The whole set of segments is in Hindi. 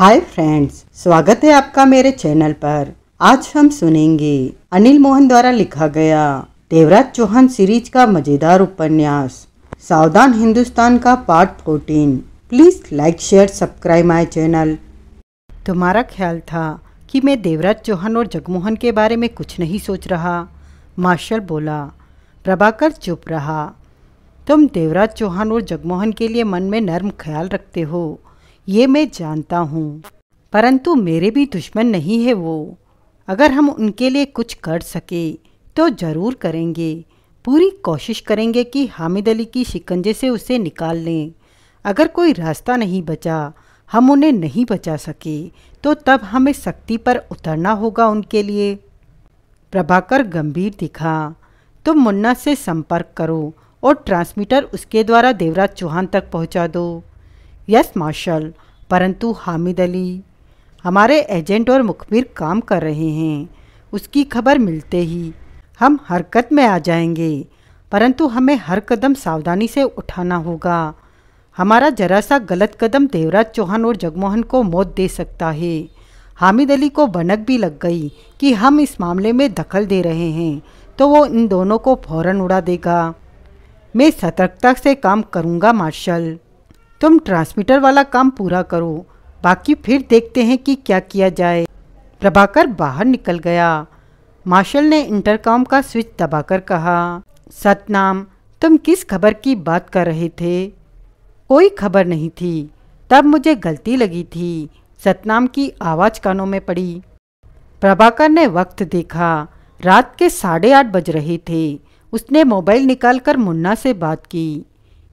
हाय फ्रेंड्स स्वागत है आपका मेरे चैनल पर आज हम सुनेंगे अनिल मोहन द्वारा लिखा गया देवराज चौहान सीरीज का मजेदार उपन्यास सावधान हिंदुस्तान का part fourteen please like share subscribe my channel तुम्हारा ख्याल था कि मैं देवराज चौहान और जगमोहन के बारे में कुछ नहीं सोच रहा मार्शल बोला प्रभाकर चुप रहा तुम देवराज चौहान और जगमोहन के लिए मन में नर्म ख्याल रखते हो ये मैं जानता हूँ परंतु मेरे भी दुश्मन नहीं है वो अगर हम उनके लिए कुछ कर सके तो ज़रूर करेंगे पूरी कोशिश करेंगे कि हामिद अली की शिकंजे से उसे निकाल लें अगर कोई रास्ता नहीं बचा हम उन्हें नहीं बचा सके तो तब हमें सख्ती पर उतरना होगा उनके लिए प्रभाकर गंभीर दिखा तुम तो मुन्ना से संपर्क करो और ट्रांसमीटर उसके द्वारा देवराज चौहान तक पहुंचा दो यस मार्शल परंतु हामिद अली हमारे एजेंट और मुखबिर काम कर रहे हैं उसकी खबर मिलते ही हम हरकत में आ जाएंगे परंतु हमें हर कदम सावधानी से उठाना होगा हमारा जरा सा गलत कदम देवराज चौहान और जगमोहन को मौत दे सकता है हामिद अली को बनक भी लग गई कि हम इस मामले में दखल दे रहे हैं तो वो इन दोनों को फौरन उड़ा देगा मैं सतर्कता से काम करूँगा मार्शल तुम ट्रांसमीटर वाला काम पूरा करो बाकी फिर देखते हैं कि क्या किया जाए प्रभाकर बाहर निकल गया मार्शल ने इंटरकॉम का स्विच दबाकर कहा सतनाम तुम किस खबर की बात कर रहे थे कोई खबर नहीं थी तब मुझे गलती लगी थी सतनाम की आवाज़ कानों में पड़ी प्रभाकर ने वक्त देखा रात के साढ़े आठ बज रहे थे उसने मोबाइल निकालकर मुन्ना से बात की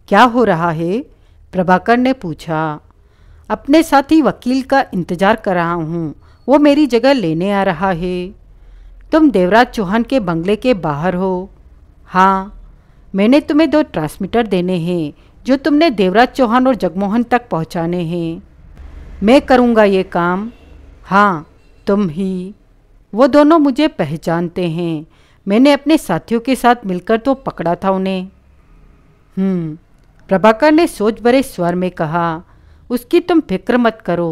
क्या हो रहा है प्रभाकर ने पूछा अपने साथी वकील का इंतज़ार कर रहा हूँ वो मेरी जगह लेने आ रहा है तुम देवराज चौहान के बंगले के बाहर हो हाँ मैंने तुम्हें दो ट्रांसमीटर देने हैं जो तुमने देवराज चौहान और जगमोहन तक पहुँचाने हैं मैं करूँगा ये काम हाँ तुम ही वो दोनों मुझे पहचानते हैं मैंने अपने साथियों के साथ मिलकर तो पकड़ा था उन्हें हम्म प्रभाकर ने सोच भरे स्वर में कहा उसकी तुम फिक्र मत करो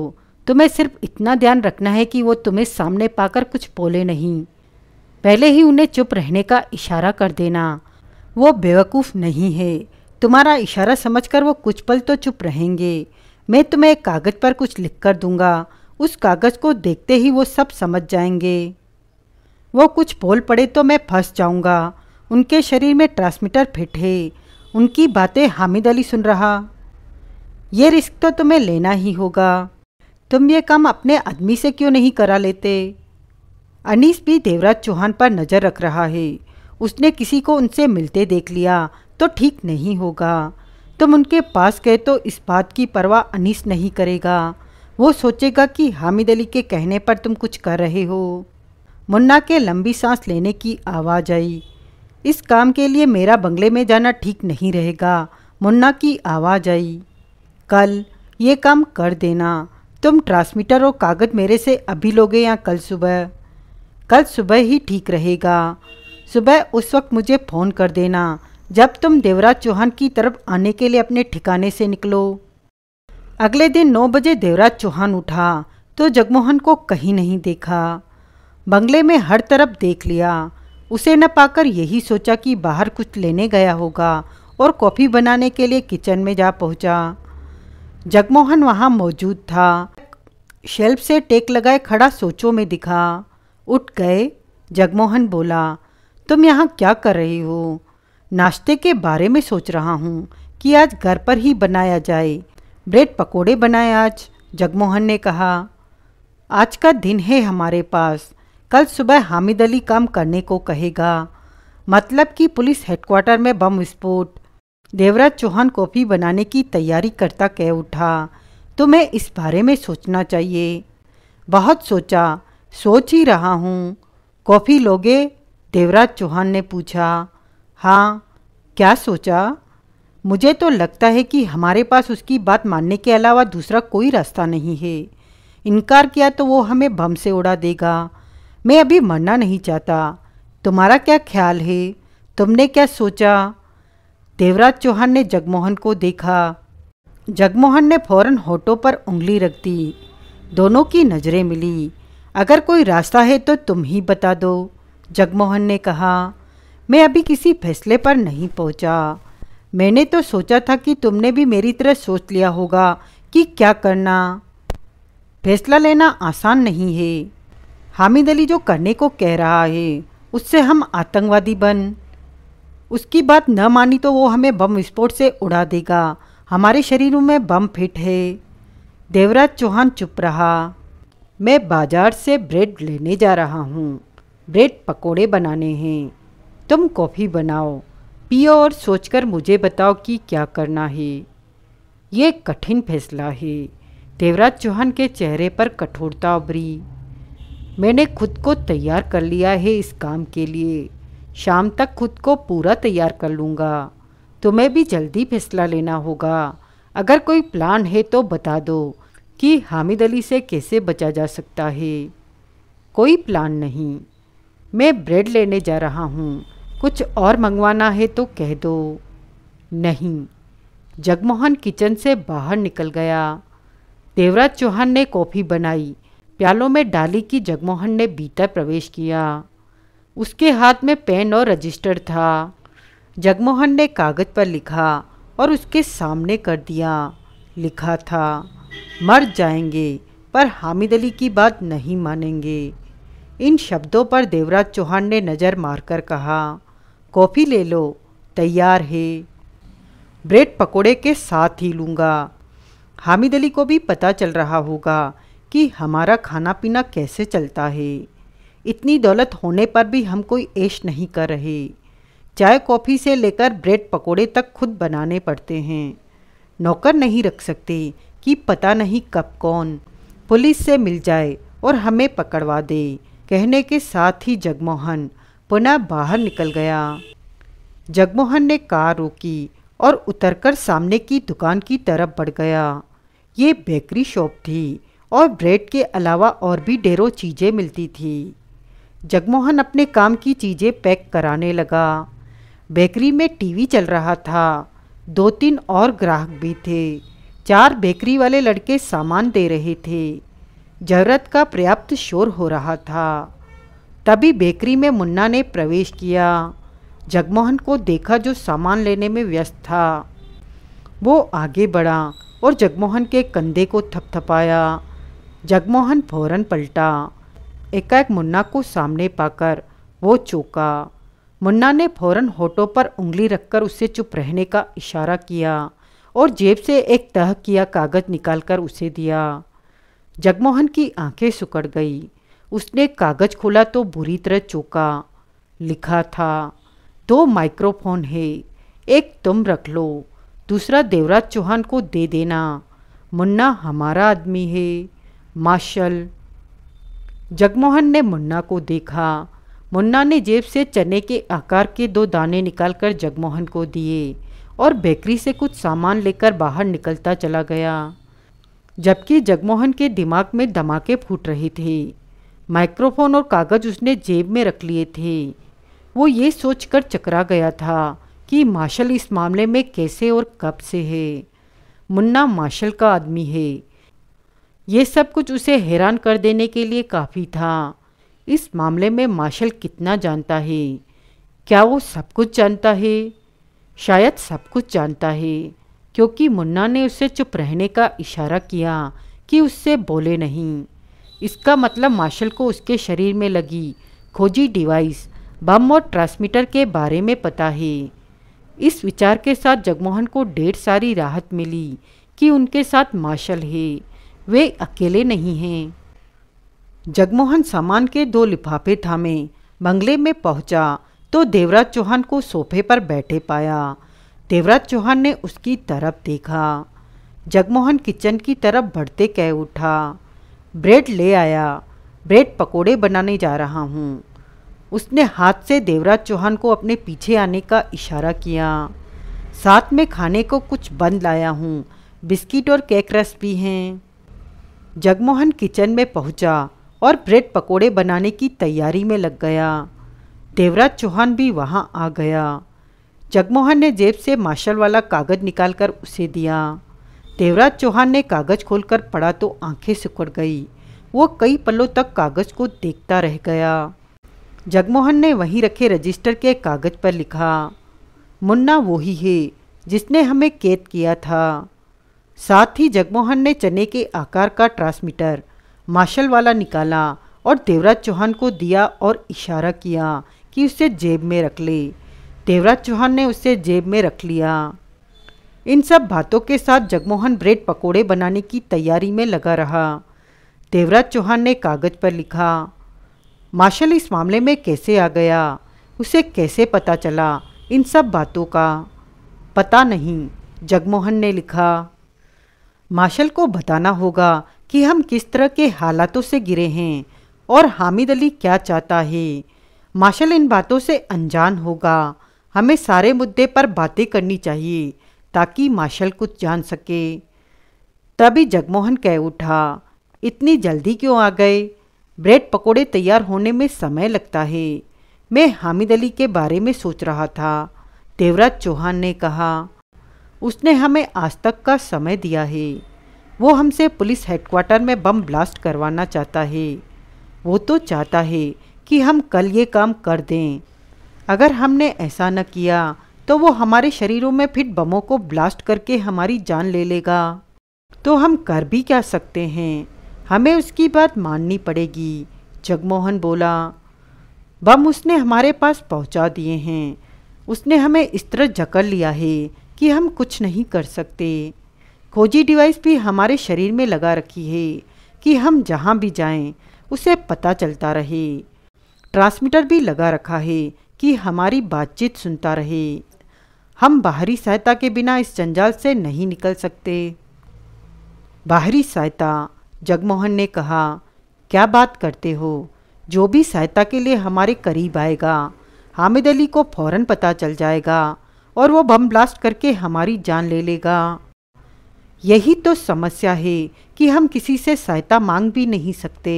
तुम्हें सिर्फ इतना ध्यान रखना है कि वो तुम्हें सामने पाकर कुछ बोले नहीं पहले ही उन्हें चुप रहने का इशारा कर देना वो बेवकूफ़ नहीं है तुम्हारा इशारा समझकर वो कुछ पल तो चुप रहेंगे मैं तुम्हें एक कागज़ पर कुछ लिख कर दूंगा उस कागज़ को देखते ही वो सब समझ जाएंगे वो कुछ बोल पड़े तो मैं फंस जाऊंगा उनके शरीर में ट्रांसमीटर फिट है उनकी बातें हामिद अली सुन रहा ये रिस्क तो तुम्हें लेना ही होगा तुम ये काम अपने आदमी से क्यों नहीं करा लेते अनीस भी देवराज चौहान पर नज़र रख रहा है उसने किसी को उनसे मिलते देख लिया तो ठीक नहीं होगा तुम उनके पास गए तो इस बात की परवाह अनीस नहीं करेगा वो सोचेगा कि हामिद अली के कहने पर तुम कुछ कर रहे हो मुन्ना के लंबी सांस लेने की आवाज़ आई इस काम के लिए मेरा बंगले में जाना ठीक नहीं रहेगा मुन्ना की आवाज़ आई कल ये काम कर देना तुम ट्रांसमीटर और कागज़ मेरे से अभी लोगे या कल सुबह कल सुबह ही ठीक रहेगा सुबह उस वक्त मुझे फ़ोन कर देना जब तुम देवराज चौहान की तरफ आने के लिए अपने ठिकाने से निकलो अगले दिन नौ बजे देवराज चौहान उठा तो जगमोहन को कहीं नहीं देखा बंगले में हर तरफ देख लिया उसे न पाकर यही सोचा कि बाहर कुछ लेने गया होगा और कॉफ़ी बनाने के लिए किचन में जा पहुंचा। जगमोहन वहां मौजूद था शेल्फ से टेक लगाए खड़ा सोचों में दिखा उठ गए जगमोहन बोला तुम यहाँ क्या कर रही हो नाश्ते के बारे में सोच रहा हूँ कि आज घर पर ही बनाया जाए ब्रेड पकोड़े बनाए आज जगमोहन ने कहा आज का दिन है हमारे पास कल सुबह हामिद अली काम करने को कहेगा मतलब कि पुलिस हेडक्वार्टर में बम विस्फोट देवराज चौहान कॉफ़ी बनाने की तैयारी करता कह उठा तुम्हें इस बारे में सोचना चाहिए बहुत सोचा सोच ही रहा हूँ कॉफ़ी लोगे देवराज चौहान ने पूछा हाँ क्या सोचा मुझे तो लगता है कि हमारे पास उसकी बात मानने के अलावा दूसरा कोई रास्ता नहीं है इनकार किया तो वो हमें बम से उड़ा देगा मैं अभी मरना नहीं चाहता तुम्हारा क्या ख्याल है तुमने क्या सोचा देवराज चौहान ने जगमोहन को देखा जगमोहन ने फौरन होठों पर उंगली रख दी दोनों की नज़रें मिली अगर कोई रास्ता है तो तुम ही बता दो जगमोहन ने कहा मैं अभी किसी फैसले पर नहीं पहुंचा। मैंने तो सोचा था कि तुमने भी मेरी तरह सोच लिया होगा कि क्या करना फैसला लेना आसान नहीं है हामिद अली जो करने को कह रहा है उससे हम आतंकवादी बन उसकी बात न मानी तो वो हमें बम विस्फोट से उड़ा देगा हमारे शरीरों में बम फिट है देवराज चौहान चुप रहा मैं बाजार से ब्रेड लेने जा रहा हूँ ब्रेड पकोड़े बनाने हैं तुम कॉफ़ी बनाओ पियो और सोचकर मुझे बताओ कि क्या करना है ये कठिन फैसला है देवराज चौहान के चेहरे पर कठोरता उभरी मैंने खुद को तैयार कर लिया है इस काम के लिए शाम तक खुद को पूरा तैयार कर लूँगा तुम्हें भी जल्दी फैसला लेना होगा अगर कोई प्लान है तो बता दो कि हामिद अली से कैसे बचा जा सकता है कोई प्लान नहीं मैं ब्रेड लेने जा रहा हूँ कुछ और मंगवाना है तो कह दो नहीं जगमोहन किचन से बाहर निकल गया देवराज चौहान ने कॉफ़ी बनाई प्यालों में डाली की जगमोहन ने भीतर प्रवेश किया उसके हाथ में पेन और रजिस्टर था जगमोहन ने कागज़ पर लिखा और उसके सामने कर दिया लिखा था मर जाएंगे पर हामिद अली की बात नहीं मानेंगे इन शब्दों पर देवराज चौहान ने नज़र मारकर कहा कॉफ़ी ले लो तैयार है ब्रेड पकोड़े के साथ ही लूँगा हामिद अली को भी पता चल रहा होगा कि हमारा खाना पीना कैसे चलता है इतनी दौलत होने पर भी हम कोई ऐश नहीं कर रहे चाय कॉफ़ी से लेकर ब्रेड पकोड़े तक खुद बनाने पड़ते हैं नौकर नहीं रख सकते कि पता नहीं कब कौन पुलिस से मिल जाए और हमें पकड़वा दे कहने के साथ ही जगमोहन पुनः बाहर निकल गया जगमोहन ने कार रोकी और उतरकर सामने की दुकान की तरफ बढ़ गया ये बेकरी शॉप थी और ब्रेड के अलावा और भी ढेरों चीज़ें मिलती थी जगमोहन अपने काम की चीज़ें पैक कराने लगा बेकरी में टीवी चल रहा था दो तीन और ग्राहक भी थे चार बेकरी वाले लड़के सामान दे रहे थे जरूरत का पर्याप्त शोर हो रहा था तभी बेकरी में मुन्ना ने प्रवेश किया जगमोहन को देखा जो सामान लेने में व्यस्त था वो आगे बढ़ा और जगमोहन के कंधे को थपथपाया जगमोहन फौरन पलटा एकाएक मुन्ना को सामने पाकर वो चौका मुन्ना ने फौरन होठों पर उंगली रखकर उसे चुप रहने का इशारा किया और जेब से एक तह किया कागज निकालकर उसे दिया जगमोहन की आंखें सुकड़ गई उसने कागज खोला तो बुरी तरह चौका लिखा था दो माइक्रोफोन है एक तुम रख लो दूसरा देवराज चौहान को दे देना मुन्ना हमारा आदमी है मार्शल जगमोहन ने मुन्ना को देखा मुन्ना ने जेब से चने के आकार के दो दाने निकालकर जगमोहन को दिए और बेकरी से कुछ सामान लेकर बाहर निकलता चला गया जबकि जगमोहन के दिमाग में धमाके फूट रहे थे माइक्रोफोन और कागज उसने जेब में रख लिए थे वो ये सोचकर चकरा गया था कि मार्शल इस मामले में कैसे और कब से है मुन्ना मार्शल का आदमी है ये सब कुछ उसे हैरान कर देने के लिए काफ़ी था इस मामले में मार्शल कितना जानता है क्या वो सब कुछ जानता है शायद सब कुछ जानता है क्योंकि मुन्ना ने उसे चुप रहने का इशारा किया कि उससे बोले नहीं इसका मतलब मार्शल को उसके शरीर में लगी खोजी डिवाइस बम और ट्रांसमीटर के बारे में पता है इस विचार के साथ जगमोहन को ढेर सारी राहत मिली कि उनके साथ मार्शल है वे अकेले नहीं हैं जगमोहन सामान के दो लिफाफे थामे बंगले में पहुंचा तो देवराज चौहान को सोफे पर बैठे पाया देवराज चौहान ने उसकी तरफ देखा जगमोहन किचन की तरफ बढ़ते कह उठा ब्रेड ले आया ब्रेड पकोड़े बनाने जा रहा हूँ उसने हाथ से देवराज चौहान को अपने पीछे आने का इशारा किया साथ में खाने को कुछ बंद लाया हूँ बिस्किट और केक रस भी हैं जगमोहन किचन में पहुंचा और ब्रेड पकोड़े बनाने की तैयारी में लग गया देवराज चौहान भी वहां आ गया जगमोहन ने जेब से मार्शल वाला कागज निकालकर उसे दिया देवराज चौहान ने कागज खोलकर पढ़ा तो आंखें सिकुड़ गई वो कई पलों तक कागज को देखता रह गया जगमोहन ने वहीं रखे रजिस्टर के कागज पर लिखा मुन्ना वही है जिसने हमें कैद किया था साथ ही जगमोहन ने चने के आकार का ट्रांसमीटर मार्शल वाला निकाला और देवराज चौहान को दिया और इशारा किया कि उसे जेब में रख ले देवराज चौहान ने उसे जेब में रख लिया इन सब बातों के साथ जगमोहन ब्रेड पकोड़े बनाने की तैयारी में लगा रहा देवराज चौहान ने कागज़ पर लिखा मार्शल इस मामले में कैसे आ गया उसे कैसे पता चला इन सब बातों का पता नहीं जगमोहन ने लिखा मार्शल को बताना होगा कि हम किस तरह के हालातों से गिरे हैं और हामिद अली क्या चाहता है मार्शल इन बातों से अनजान होगा हमें सारे मुद्दे पर बातें करनी चाहिए ताकि मार्शल कुछ जान सके तभी जगमोहन कह उठा इतनी जल्दी क्यों आ गए ब्रेड पकोड़े तैयार होने में समय लगता है मैं हामिद अली के बारे में सोच रहा था देवराज चौहान ने कहा उसने हमें आज तक का समय दिया है वो हमसे पुलिस हेडक्वार्टर में बम ब्लास्ट करवाना चाहता है वो तो चाहता है कि हम कल ये काम कर दें अगर हमने ऐसा न किया तो वो हमारे शरीरों में फिट बमों को ब्लास्ट करके हमारी जान ले लेगा तो हम कर भी क्या सकते हैं हमें उसकी बात माननी पड़ेगी जगमोहन बोला बम उसने हमारे पास पहुंचा दिए हैं उसने हमें इस तरह जकड़ लिया है कि हम कुछ नहीं कर सकते खोजी डिवाइस भी हमारे शरीर में लगा रखी है कि हम जहाँ भी जाएं उसे पता चलता रहे ट्रांसमीटर भी लगा रखा है कि हमारी बातचीत सुनता रहे हम बाहरी सहायता के बिना इस जंजाल से नहीं निकल सकते बाहरी सहायता जगमोहन ने कहा क्या बात करते हो जो भी सहायता के लिए हमारे करीब आएगा हामिद अली को फौरन पता चल जाएगा और वो बम ब्लास्ट करके हमारी जान ले लेगा यही तो समस्या है कि हम किसी से सहायता मांग भी नहीं सकते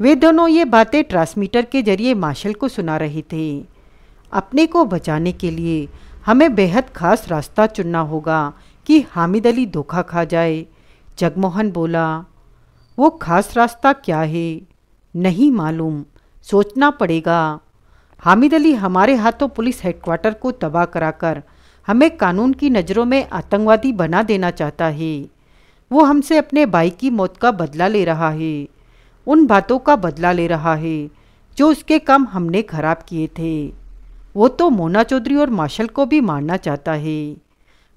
वे दोनों ये बातें ट्रांसमीटर के जरिए मार्शल को सुना रहे थे अपने को बचाने के लिए हमें बेहद खास रास्ता चुनना होगा कि हामिद अली धोखा खा जाए जगमोहन बोला वो खास रास्ता क्या है नहीं मालूम सोचना पड़ेगा हामिद अली हमारे हाथों पुलिस हेडक्वार्टर को तबाह कराकर हमें कानून की नज़रों में आतंकवादी बना देना चाहता है वो हमसे अपने भाई की मौत का बदला ले रहा है उन बातों का बदला ले रहा है जो उसके काम हमने खराब किए थे वो तो मोना चौधरी और मार्शल को भी मारना चाहता है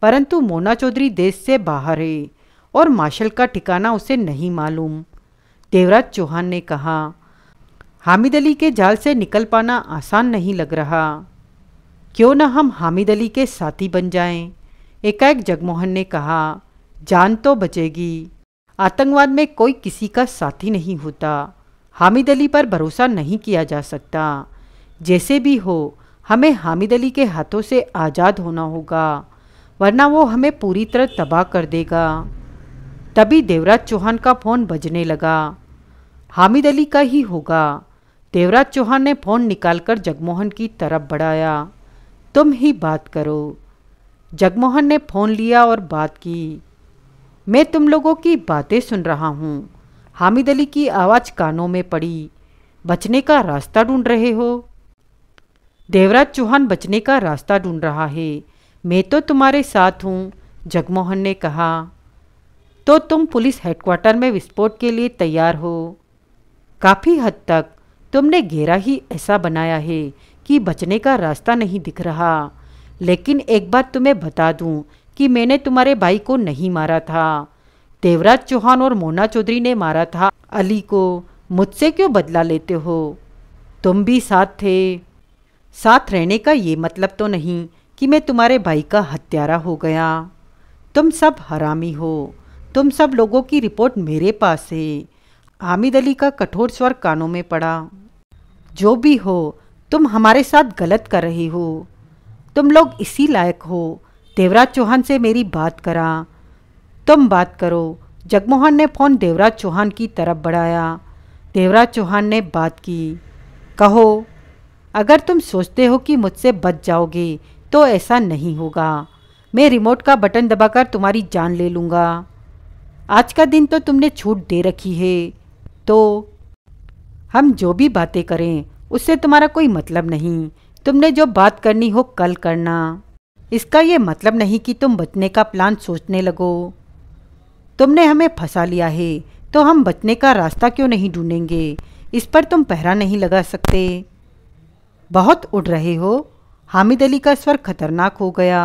परंतु मोना चौधरी देश से बाहर है और मार्शल का ठिकाना उसे नहीं मालूम देवराज चौहान ने कहा हामिद अली के जाल से निकल पाना आसान नहीं लग रहा क्यों ना हम हामिद अली के साथी बन जाएं? एकाएक जगमोहन ने कहा जान तो बचेगी आतंकवाद में कोई किसी का साथी नहीं होता हामिद अली पर भरोसा नहीं किया जा सकता जैसे भी हो हमें हामिद अली के हाथों से आज़ाद होना होगा वरना वो हमें पूरी तरह तबाह कर देगा तभी देवराज चौहान का फ़ोन बजने लगा हामिद अली का ही होगा देवराज चौहान ने फोन निकालकर जगमोहन की तरफ बढ़ाया तुम ही बात करो जगमोहन ने फोन लिया और बात की मैं तुम लोगों की बातें सुन रहा हूँ हामिद अली की आवाज़ कानों में पड़ी बचने का रास्ता ढूंढ रहे हो देवराज चौहान बचने का रास्ता ढूंढ रहा है मैं तो तुम्हारे साथ हूँ जगमोहन ने कहा तो तुम पुलिस हेडक्वार्टर में विस्फोट के लिए तैयार हो काफ़ी हद तक तुमने घेरा ही ऐसा बनाया है कि बचने का रास्ता नहीं दिख रहा लेकिन एक बात तुम्हें बता दूं कि मैंने तुम्हारे भाई को नहीं मारा था देवराज चौहान और मोना चौधरी ने मारा था अली को मुझसे क्यों बदला लेते हो तुम भी साथ थे साथ रहने का ये मतलब तो नहीं कि मैं तुम्हारे भाई का हत्यारा हो गया तुम सब हरामी हो तुम सब लोगों की रिपोर्ट मेरे पास है हामिद अली का कठोर स्वर कानों में पड़ा जो भी हो तुम हमारे साथ गलत कर रही हो तुम लोग इसी लायक हो देवराज चौहान से मेरी बात करा तुम बात करो जगमोहन ने फ़ोन देवराज चौहान की तरफ बढ़ाया देवराज चौहान ने बात की कहो अगर तुम सोचते हो कि मुझसे बच जाओगे तो ऐसा नहीं होगा मैं रिमोट का बटन दबाकर तुम्हारी जान ले लूँगा आज का दिन तो तुमने छूट दे रखी है तो हम जो भी बातें करें उससे तुम्हारा कोई मतलब नहीं तुमने जो बात करनी हो कल करना इसका ये मतलब नहीं कि तुम बचने का प्लान सोचने लगो तुमने हमें फंसा लिया है तो हम बचने का रास्ता क्यों नहीं ढूंढेंगे इस पर तुम पहरा नहीं लगा सकते बहुत उड़ रहे हो हामिद अली का स्वर खतरनाक हो गया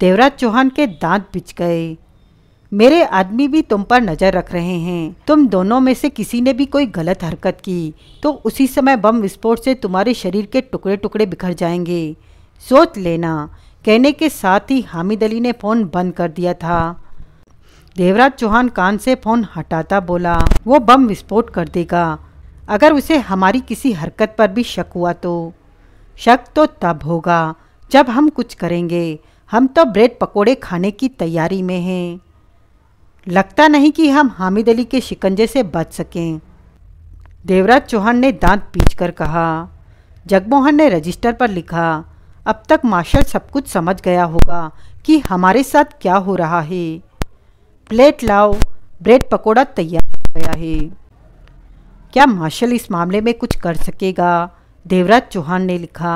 देवराज चौहान के दांत बिछ गए मेरे आदमी भी तुम पर नजर रख रहे हैं तुम दोनों में से किसी ने भी कोई गलत हरकत की तो उसी समय बम विस्फोट से तुम्हारे शरीर के टुकड़े टुकड़े बिखर जाएंगे सोच लेना कहने के साथ ही हामिद अली ने फ़ोन बंद कर दिया था देवराज चौहान कान से फ़ोन हटाता बोला वो बम विस्फोट कर देगा अगर उसे हमारी किसी हरकत पर भी शक हुआ तो शक तो तब होगा जब हम कुछ करेंगे हम तो ब्रेड पकोड़े खाने की तैयारी में हैं लगता नहीं कि हम हामिद अली के शिकंजे से बच सकें देवराज चौहान ने दांत पीच कर कहा जगमोहन ने रजिस्टर पर लिखा अब तक मार्शल सब कुछ समझ गया होगा कि हमारे साथ क्या हो रहा है प्लेट लाओ ब्रेड पकोड़ा तैयार हो गया है क्या मार्शल इस मामले में कुछ कर सकेगा देवराज चौहान ने लिखा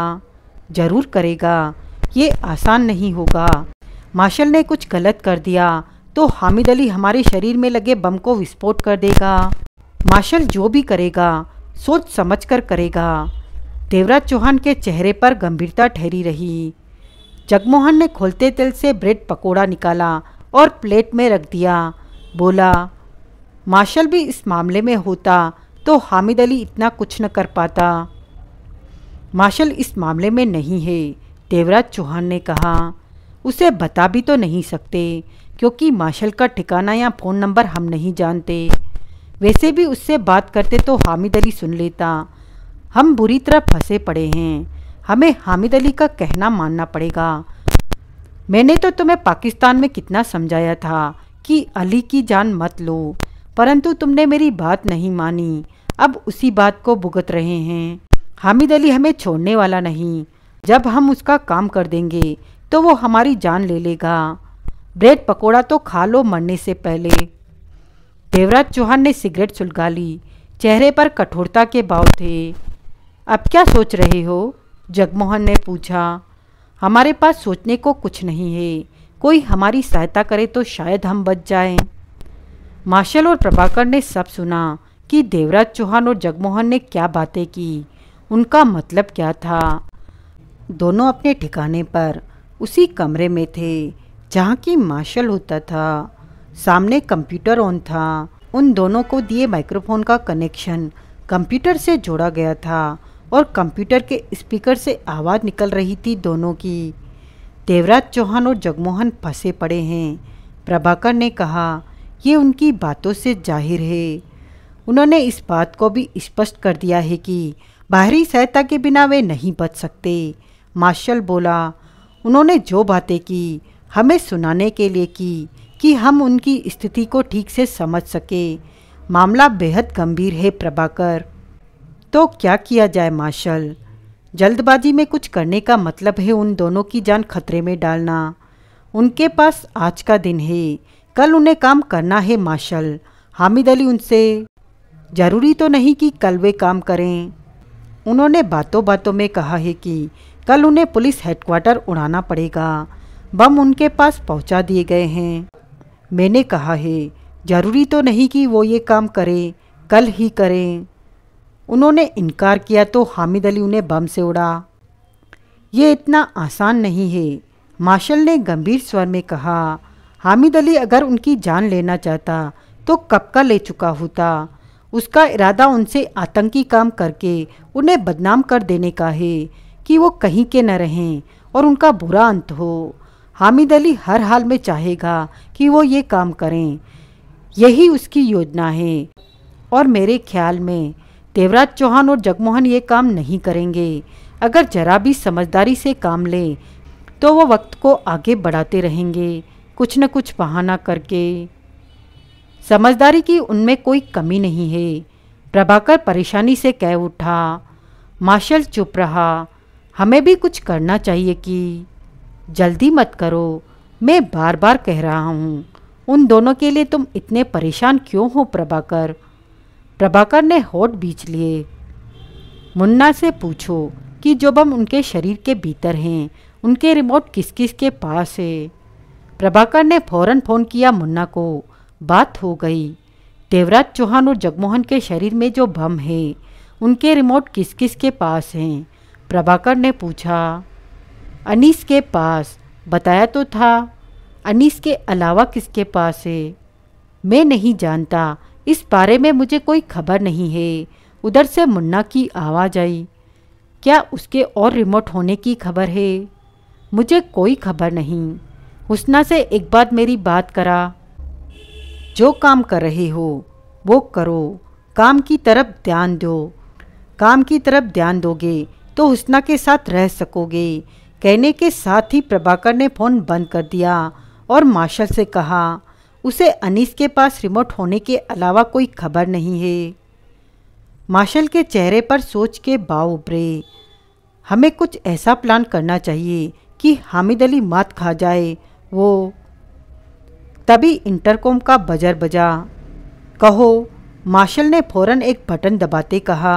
ज़रूर करेगा ये आसान नहीं होगा मार्शल ने कुछ गलत कर दिया तो हामिद अली हमारे शरीर में लगे बम को विस्फोट कर देगा मार्शल जो भी करेगा सोच समझ कर करेगा देवराज चौहान के चेहरे पर गंभीरता ठहरी रही जगमोहन ने खोलते तेल से ब्रेड पकोड़ा निकाला और प्लेट में रख दिया बोला मार्शल भी इस मामले में होता तो हामिद अली इतना कुछ न कर पाता मार्शल इस मामले में नहीं है देवराज चौहान ने कहा उसे बता भी तो नहीं सकते क्योंकि मार्शल का ठिकाना या फ़ोन नंबर हम नहीं जानते वैसे भी उससे बात करते तो हामिद अली सुन लेता हम बुरी तरह फंसे पड़े हैं हमें हामिद अली का कहना मानना पड़ेगा मैंने तो तुम्हें पाकिस्तान में कितना समझाया था कि अली की जान मत लो परंतु तुमने मेरी बात नहीं मानी अब उसी बात को भुगत रहे हैं हामिद अली हमें छोड़ने वाला नहीं जब हम उसका काम कर देंगे तो वो हमारी जान ले लेगा ब्रेड पकोड़ा तो खा लो मरने से पहले देवराज चौहान ने सिगरेट सुलगा ली चेहरे पर कठोरता के भाव थे अब क्या सोच रहे हो जगमोहन ने पूछा हमारे पास सोचने को कुछ नहीं है कोई हमारी सहायता करे तो शायद हम बच जाएं। मार्शल और प्रभाकर ने सब सुना कि देवराज चौहान और जगमोहन ने क्या बातें की उनका मतलब क्या था दोनों अपने ठिकाने पर उसी कमरे में थे जहाँ की मार्शल होता था सामने कंप्यूटर ऑन था उन दोनों को दिए माइक्रोफोन का कनेक्शन कंप्यूटर से जोड़ा गया था और कंप्यूटर के स्पीकर से आवाज़ निकल रही थी दोनों की देवराज चौहान और जगमोहन फंसे पड़े हैं प्रभाकर ने कहा ये उनकी बातों से जाहिर है उन्होंने इस बात को भी स्पष्ट कर दिया है कि बाहरी सहायता के बिना वे नहीं बच सकते मार्शल बोला उन्होंने जो बातें की हमें सुनाने के लिए की कि हम उनकी स्थिति को ठीक से समझ सके मामला बेहद गंभीर है प्रभाकर तो क्या किया जाए मार्शल जल्दबाजी में कुछ करने का मतलब है उन दोनों की जान खतरे में डालना उनके पास आज का दिन है कल उन्हें काम करना है मार्शल हामिद अली उनसे ज़रूरी तो नहीं कि कल वे काम करें उन्होंने बातों बातों में कहा है कि कल उन्हें पुलिस हेडक्वार्टर उड़ाना पड़ेगा बम उनके पास पहुंचा दिए गए हैं मैंने कहा है ज़रूरी तो नहीं कि वो ये काम करें कल ही करें उन्होंने इनकार किया तो हामिद अली उन्हें बम से उड़ा ये इतना आसान नहीं है मार्शल ने गंभीर स्वर में कहा हामिद अली अगर उनकी जान लेना चाहता तो कब का ले चुका होता उसका इरादा उनसे आतंकी काम करके उन्हें बदनाम कर देने का है कि वो कहीं के न रहें और उनका बुरा अंत हो हामिद अली हर हाल में चाहेगा कि वो ये काम करें यही उसकी योजना है और मेरे ख्याल में देवराज चौहान और जगमोहन ये काम नहीं करेंगे अगर जरा भी समझदारी से काम ले तो वो वक्त को आगे बढ़ाते रहेंगे कुछ न कुछ बहाना करके समझदारी की उनमें कोई कमी नहीं है प्रभाकर परेशानी से कह उठा मार्शल चुप रहा हमें भी कुछ करना चाहिए कि जल्दी मत करो मैं बार बार कह रहा हूँ उन दोनों के लिए तुम इतने परेशान क्यों हो प्रभाकर प्रभाकर ने होठ बीच लिए मुन्ना से पूछो कि जो बम उनके शरीर के भीतर हैं उनके रिमोट किस किस के पास है प्रभाकर ने फौरन फ़ोन किया मुन्ना को बात हो गई देवराज चौहान और जगमोहन के शरीर में जो बम है उनके रिमोट किस किस के पास हैं प्रभाकर ने पूछा अनीस के पास बताया तो था अनीस के अलावा किसके पास है मैं नहीं जानता इस बारे में मुझे कोई खबर नहीं है उधर से मुन्ना की आवाज़ आई क्या उसके और रिमोट होने की खबर है मुझे कोई खबर नहीं हुसना से एक बार मेरी बात करा जो काम कर रहे हो वो करो काम की तरफ ध्यान दो काम की तरफ ध्यान दोगे तो हुसना के साथ रह सकोगे कहने के साथ ही प्रभाकर ने फ़ोन बंद कर दिया और मार्शल से कहा उसे अनीस के पास रिमोट होने के अलावा कोई खबर नहीं है मार्शल के चेहरे पर सोच के भाव उभरे हमें कुछ ऐसा प्लान करना चाहिए कि हामिद अली मात खा जाए वो तभी इंटरकॉम का बजर बजा कहो मार्शल ने फौरन एक बटन दबाते कहा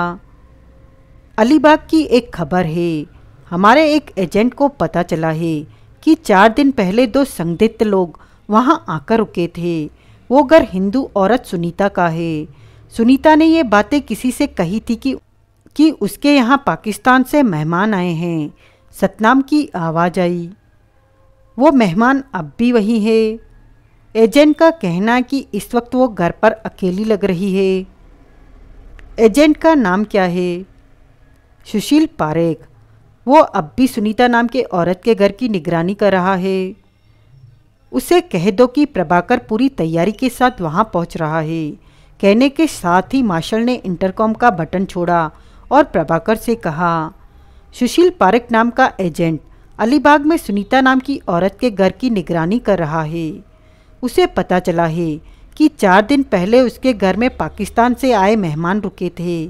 अलीबाग की एक खबर है हमारे एक एजेंट को पता चला है कि चार दिन पहले दो संदिग्ध लोग वहाँ आकर रुके थे वो घर हिंदू औरत सुनीता का है सुनीता ने ये बातें किसी से कही थी कि कि उसके यहाँ पाकिस्तान से मेहमान आए हैं सतनाम की आवाज़ आई वो मेहमान अब भी वही है एजेंट का कहना कि इस वक्त वो घर पर अकेली लग रही है एजेंट का नाम क्या है सुशील पारेख वो अब भी सुनीता नाम के औरत के घर की निगरानी कर रहा है उसे कह दो कि प्रभाकर पूरी तैयारी के साथ वहाँ पहुँच रहा है कहने के साथ ही मार्शल ने इंटरकॉम का बटन छोड़ा और प्रभाकर से कहा सुशील पारक नाम का एजेंट अलीबाग में सुनीता नाम की औरत के घर की निगरानी कर रहा है उसे पता चला है कि चार दिन पहले उसके घर में पाकिस्तान से आए मेहमान रुके थे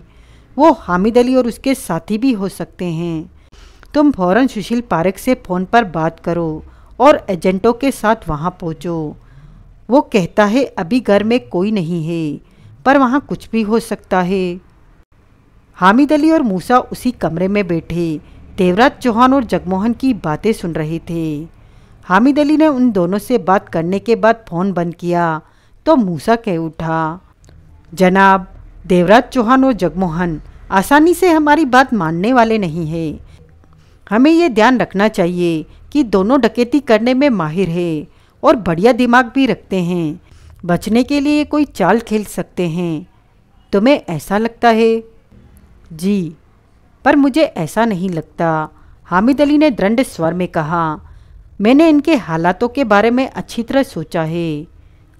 वो हामिद अली और उसके साथी भी हो सकते हैं तुम फौरन सुशील पारक से फ़ोन पर बात करो और एजेंटों के साथ वहाँ पहुँचो वो कहता है अभी घर में कोई नहीं है पर वहाँ कुछ भी हो सकता है हामिद अली और मूसा उसी कमरे में बैठे देवराज चौहान और जगमोहन की बातें सुन रहे थे हामिद अली ने उन दोनों से बात करने के बाद फ़ोन बंद किया तो मूसा कह उठा जनाब देवराज चौहान और जगमोहन आसानी से हमारी बात मानने वाले नहीं है हमें ये ध्यान रखना चाहिए कि दोनों डकैती करने में माहिर है और बढ़िया दिमाग भी रखते हैं बचने के लिए कोई चाल खेल सकते हैं तुम्हें ऐसा लगता है जी पर मुझे ऐसा नहीं लगता हामिद अली ने दृढ़ स्वर में कहा मैंने इनके हालातों के बारे में अच्छी तरह सोचा है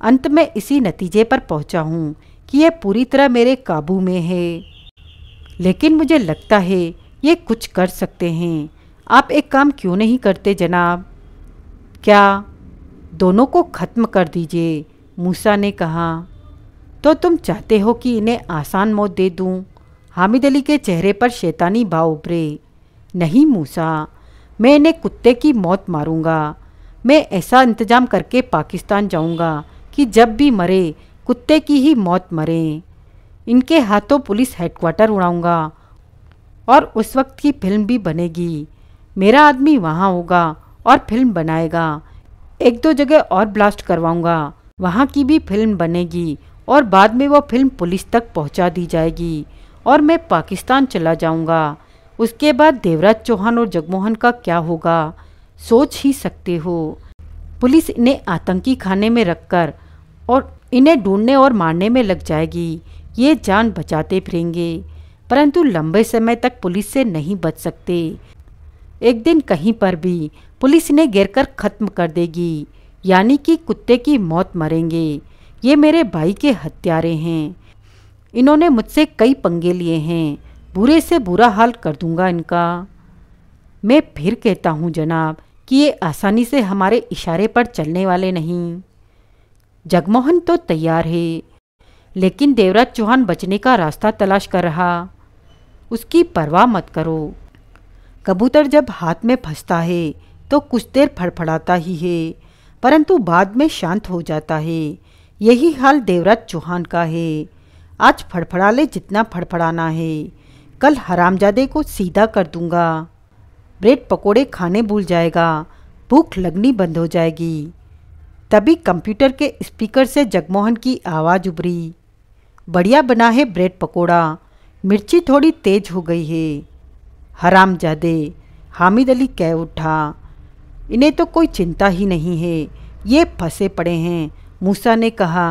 अंत में इसी नतीजे पर पहुंचा हूँ कि यह पूरी तरह मेरे काबू में है लेकिन मुझे लगता है ये कुछ कर सकते हैं आप एक काम क्यों नहीं करते जनाब क्या दोनों को ख़त्म कर दीजिए मूसा ने कहा तो तुम चाहते हो कि इन्हें आसान मौत दे दूं? हामिद अली के चेहरे पर शैतानी भाव उभरे नहीं मूसा मैं इन्हें कुत्ते की मौत मारूंगा मैं ऐसा इंतजाम करके पाकिस्तान जाऊंगा कि जब भी मरे कुत्ते की ही मौत मरे इनके हाथों पुलिस हेडक्वार्टर उड़ाऊंगा और उस वक्त की फिल्म भी बनेगी मेरा आदमी वहाँ होगा और फिल्म बनाएगा एक दो जगह और ब्लास्ट करवाऊंगा वहाँ की भी फिल्म बनेगी और बाद में वो फिल्म पुलिस तक पहुँचा दी जाएगी और मैं पाकिस्तान चला जाऊँगा उसके बाद देवराज चौहान और जगमोहन का क्या होगा सोच ही सकते हो पुलिस इन्हें आतंकी खाने में रखकर और इन्हें ढूंढने और मारने में लग जाएगी ये जान बचाते फिरेंगे परंतु लंबे समय तक पुलिस से नहीं बच सकते एक दिन कहीं पर भी पुलिस ने गिर कर खत्म कर देगी यानी कि कुत्ते की मौत मरेंगे ये मेरे भाई के हत्यारे हैं इन्होंने मुझसे कई पंगे लिए हैं बुरे से बुरा हाल कर दूंगा इनका मैं फिर कहता हूँ जनाब कि ये आसानी से हमारे इशारे पर चलने वाले नहीं जगमोहन तो तैयार है लेकिन देवराज चौहान बचने का रास्ता तलाश कर रहा उसकी परवाह मत करो कबूतर जब हाथ में फंसता है तो कुछ देर फड़फड़ाता ही है परंतु बाद में शांत हो जाता है यही हाल देवराज चौहान का है आज फड़फड़ा ले जितना फड़फड़ाना है कल हरामजादे को सीधा कर दूंगा ब्रेड पकोड़े खाने भूल जाएगा भूख लगनी बंद हो जाएगी तभी कंप्यूटर के स्पीकर से जगमोहन की आवाज़ उभरी बढ़िया बना है ब्रेड पकोड़ा मिर्ची थोड़ी तेज हो गई है हराम जादे हामिद अली कह उठा इन्हें तो कोई चिंता ही नहीं है ये फंसे पड़े हैं मूसा ने कहा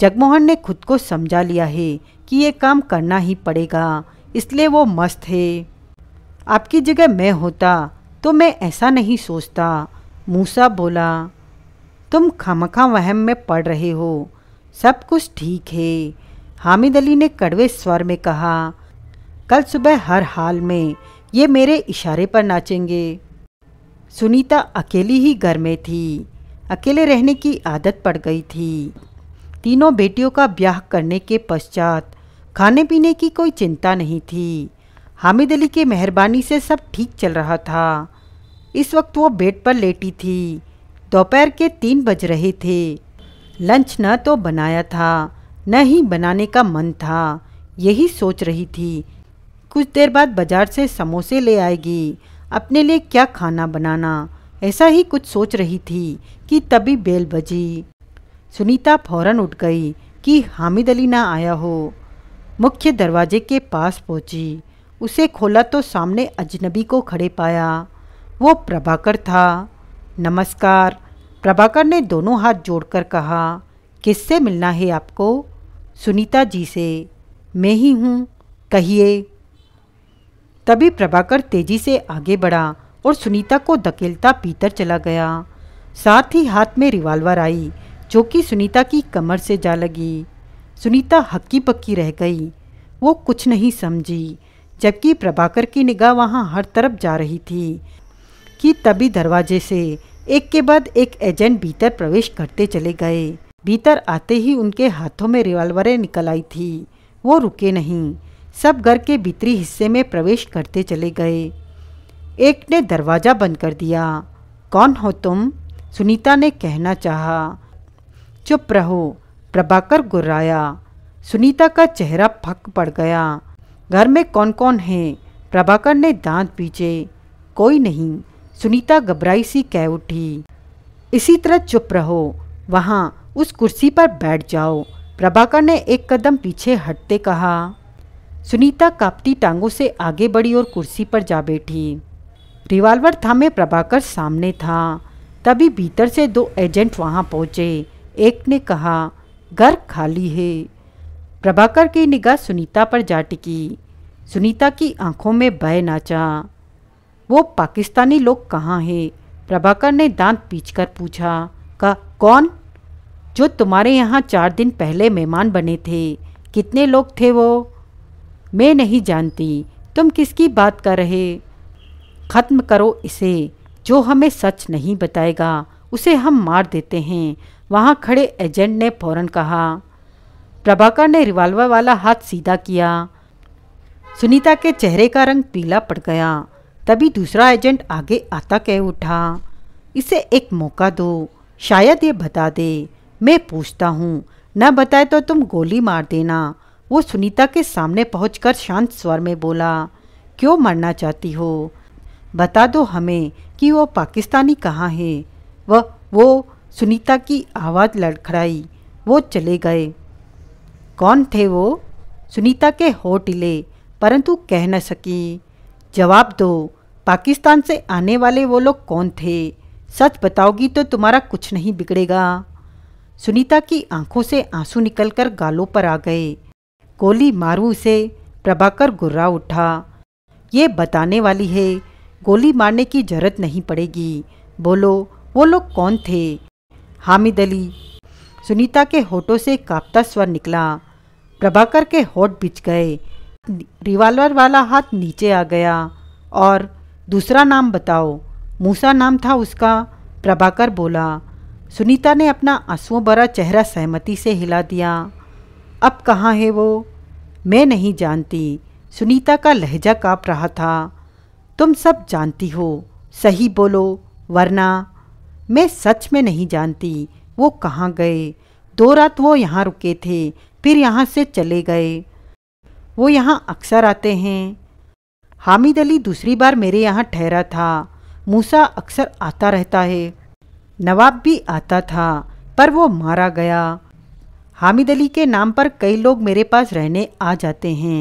जगमोहन ने खुद को समझा लिया है कि ये काम करना ही पड़ेगा इसलिए वो मस्त है आपकी जगह मैं होता तो मैं ऐसा नहीं सोचता मूसा बोला तुम खमखा वहम में पड़ रहे हो सब कुछ ठीक है हामिद अली ने कड़वे स्वर में कहा कल सुबह हर हाल में ये मेरे इशारे पर नाचेंगे सुनीता अकेली ही घर में थी अकेले रहने की आदत पड़ गई थी तीनों बेटियों का ब्याह करने के पश्चात खाने पीने की कोई चिंता नहीं थी हामिद अली की मेहरबानी से सब ठीक चल रहा था इस वक्त वो बेड पर लेटी थी दोपहर के तीन बज रहे थे लंच न तो बनाया था न ही बनाने का मन था यही सोच रही थी कुछ देर बाद बाजार से समोसे ले आएगी अपने लिए क्या खाना बनाना ऐसा ही कुछ सोच रही थी कि तभी बेल बजी सुनीता फौरन उठ गई कि हामिद अली ना आया हो मुख्य दरवाजे के पास पहुंची उसे खोला तो सामने अजनबी को खड़े पाया वो प्रभाकर था नमस्कार प्रभाकर ने दोनों हाथ जोड़कर कहा किससे मिलना है आपको सुनीता जी से मैं ही हूँ कहिए तभी प्रभाकर तेजी से आगे बढ़ा और सुनीता को धकेलता पीतर चला गया साथ ही हाथ में रिवाल्वर आई जो कि सुनीता की कमर से जा लगी सुनीता हक्की पक्की रह गई वो कुछ नहीं समझी जबकि प्रभाकर की निगाह वहाँ हर तरफ जा रही थी कि तभी दरवाजे से एक के बाद एक एजेंट भीतर प्रवेश करते चले गए भीतर आते ही उनके हाथों में रिवाल्वरें निकल आई थी वो रुके नहीं सब घर के भीतरी हिस्से में प्रवेश करते चले गए एक ने दरवाज़ा बंद कर दिया कौन हो तुम सुनीता ने कहना चाहा चुप रहो प्रभाकर गुर्राया सुनीता का चेहरा फक पड़ गया घर में कौन कौन है प्रभाकर ने दांत पीछे कोई नहीं सुनीता घबराई सी कह उठी इसी तरह चुप रहो वहाँ उस कुर्सी पर बैठ जाओ प्रभाकर ने एक कदम पीछे हटते कहा सुनीता कापती टांगों से आगे बढ़ी और कुर्सी पर जा बैठी रिवाल्वर थामे प्रभाकर सामने था तभी भीतर से दो एजेंट वहां पहुंचे एक ने कहा घर खाली है प्रभाकर की निगाह सुनीता पर जा टिकी सुनीता की आंखों में भय नाचा वो पाकिस्तानी लोग कहाँ हैं प्रभाकर ने दांत पीछकर पूछा का कौन जो तुम्हारे यहाँ चार दिन पहले मेहमान बने थे कितने लोग थे वो मैं नहीं जानती तुम किसकी बात कर रहे ख़त्म करो इसे जो हमें सच नहीं बताएगा उसे हम मार देते हैं वहाँ खड़े एजेंट ने फौरन कहा प्रभाकर ने रिवाल्वर वाला हाथ सीधा किया सुनीता के चेहरे का रंग पीला पड़ गया तभी दूसरा एजेंट आगे आता कह उठा इसे एक मौका दो शायद ये बता दे मैं पूछता हूँ न बताए तो तुम गोली मार देना वो सुनीता के सामने पहुंचकर शांत स्वर में बोला क्यों मरना चाहती हो बता दो हमें कि वो पाकिस्तानी कहाँ है वह वो सुनीता की आवाज़ लड़खड़ाई वो चले गए कौन थे वो सुनीता के होठ हिले परंतु कह न सकी जवाब दो पाकिस्तान से आने वाले वो लोग कौन थे सच बताओगी तो तुम्हारा कुछ नहीं बिगड़ेगा सुनीता की आंखों से आंसू निकलकर गालों पर आ गए गोली मारू उसे प्रभाकर गुर्रा उठा ये बताने वाली है गोली मारने की जरूरत नहीं पड़ेगी बोलो वो लोग कौन थे हामिद अली सुनीता के होठों से कांपता स्वर निकला प्रभाकर के होठ बिछ गए रिवाल्वर वाला हाथ नीचे आ गया और दूसरा नाम बताओ मूसा नाम था उसका प्रभाकर बोला सुनीता ने अपना आंसुओं भरा चेहरा सहमति से हिला दिया अब कहाँ है वो मैं नहीं जानती सुनीता का लहजा काँप रहा था तुम सब जानती हो सही बोलो वरना मैं सच में नहीं जानती वो कहाँ गए दो रात वो यहाँ रुके थे फिर यहाँ से चले गए वो यहाँ अक्सर आते हैं हामिद अली दूसरी बार मेरे यहाँ ठहरा था मूसा अक्सर आता रहता है नवाब भी आता था पर वो मारा गया हामिद अली के नाम पर कई लोग मेरे पास रहने आ जाते हैं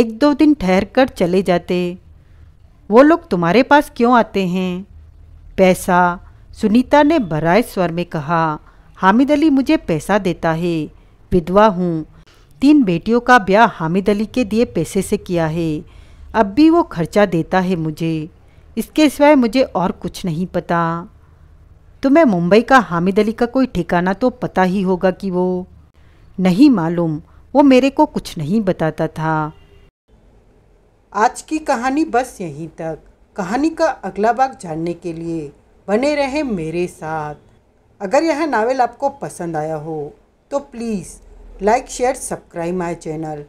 एक दो दिन ठहर कर चले जाते वो लोग तुम्हारे पास क्यों आते हैं पैसा सुनीता ने बराए स्वर में कहा हामिद अली मुझे पैसा देता है विधवा हूँ तीन बेटियों का ब्याह हामिद अली के दिए पैसे से किया है अब भी वो खर्चा देता है मुझे इसके सिवाय मुझे और कुछ नहीं पता तुम्हें तो मुंबई का हामिद अली का कोई ठिकाना तो पता ही होगा कि वो नहीं मालूम वो मेरे को कुछ नहीं बताता था आज की कहानी बस यहीं तक कहानी का अगला भाग जानने के लिए बने रहे मेरे साथ अगर यह नावल आपको पसंद आया हो तो please like share subscribe my channel